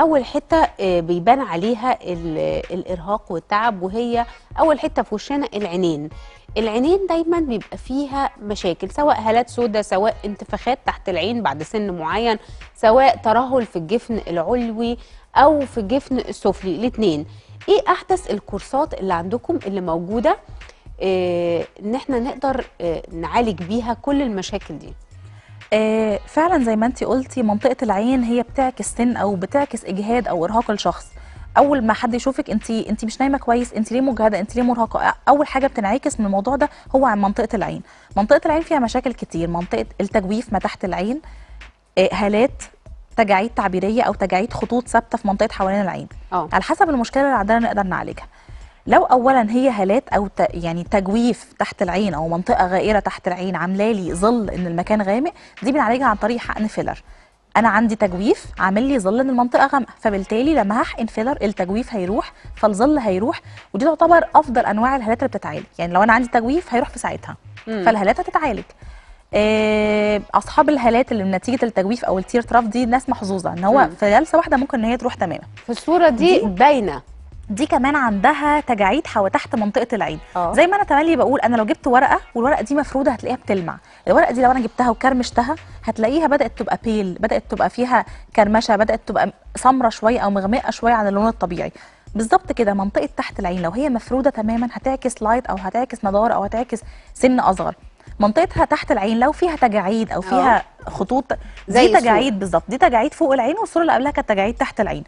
اول حته آه، بيبان عليها الارهاق والتعب وهي اول حته في وشنا العينين العينين دايما بيبقى فيها مشاكل سواء هالات سوداء سواء انتفاخات تحت العين بعد سن معين سواء ترهل في الجفن العلوي او في الجفن السفلي الاثنين ايه احدث الكورسات اللي عندكم اللي موجوده آه، ان احنا نقدر آه، نعالج بيها كل المشاكل دي آه، فعلا زي ما انت قلتي منطقه العين هي بتعكس سن او بتعكس اجهاد او ارهاق الشخص اول ما حد يشوفك انت انت مش نايمه كويس انت ليه مجهده انت ليه مرهقه اول حاجه بتنعكس من الموضوع ده هو عن منطقه العين منطقه العين فيها مشاكل كتير منطقه التجويف ما تحت العين هالات آه، تجاعيد تعبيريه او تجاعيد خطوط ثابته في منطقه حوالين العين أوه. على حسب المشكله اللي عندنا نقدر نعالجها لو اولا هي هالات او يعني تجويف تحت العين او منطقه غائره تحت العين عامله لي ظل ان المكان غامق دي بنعالجها عن طريق حقن فيلر انا عندي تجويف عامل لي ظل ان المنطقه غامقه فبالتالي لما هحقن فيلر التجويف هيروح فالظل هيروح ودي تعتبر افضل انواع الهالات اللي بتتعالج يعني لو انا عندي تجويف هيروح في ساعتها فالهالات هتتعالج آه، اصحاب الهالات اللي من نتيجه التجويف او التير تراف دي ناس محظوظه ان هو في جلسه واحده ممكن ان هي تروح تماما في الصوره دي, دي باينه دي كمان عندها تجاعيد حوا تحت منطقه العين أوه. زي ما انا تملي بقول انا لو جبت ورقه والورقه دي مفروده هتلاقيها بتلمع الورقه دي لو انا جبتها وكرمشتها هتلاقيها بدات تبقى بيل بدات تبقى فيها كرمشه بدات تبقى سمره شويه او مغمقه شويه عن اللون الطبيعي بالظبط كده منطقه تحت العين لو هي مفروده تماما هتعكس لايت او هتعكس نضاره او هتعكس سن اصغر منطقتها تحت العين لو فيها تجاعيد او فيها أوه. خطوط زي دي تجاعيد بالظبط دي تجاعيد فوق العين والصوره اللي قبلها كانت تجاعيد تحت العين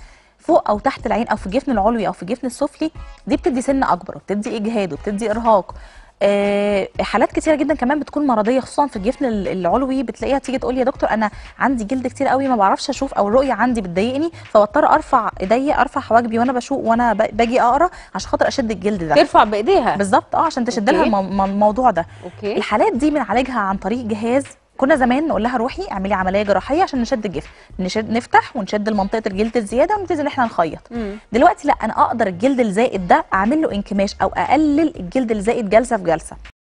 فوق او تحت العين او في الجفن العلوي او في الجفن السفلي دي بتدي سن اكبر وبتدي اجهاد وبتدي ارهاق أه حالات كتيره جدا كمان بتكون مرضيه خصوصا في الجفن العلوي بتلاقيها تيجي تقول يا دكتور انا عندي جلد كتير قوي ما بعرفش اشوف او الرؤيه عندي بتضايقني فبضطر ارفع ايديا ارفع حواجبي وانا بشوق وانا باجي اقرا عشان خاطر اشد الجلد ده ترفع بايديها بالظبط اه عشان تشد لها الموضوع ده أوكي. الحالات دي بنعالجها عن طريق جهاز كنا زمان نقول لها روحي اعملي عمليه جراحيه عشان نشد الجفن نشد نفتح ونشد منطقه الجلد الزياده ونبتدي ان احنا نخيط مم. دلوقتي لا انا اقدر الجلد الزائد ده اعمل له انكماش او اقلل الجلد الزائد جلسه في جلسه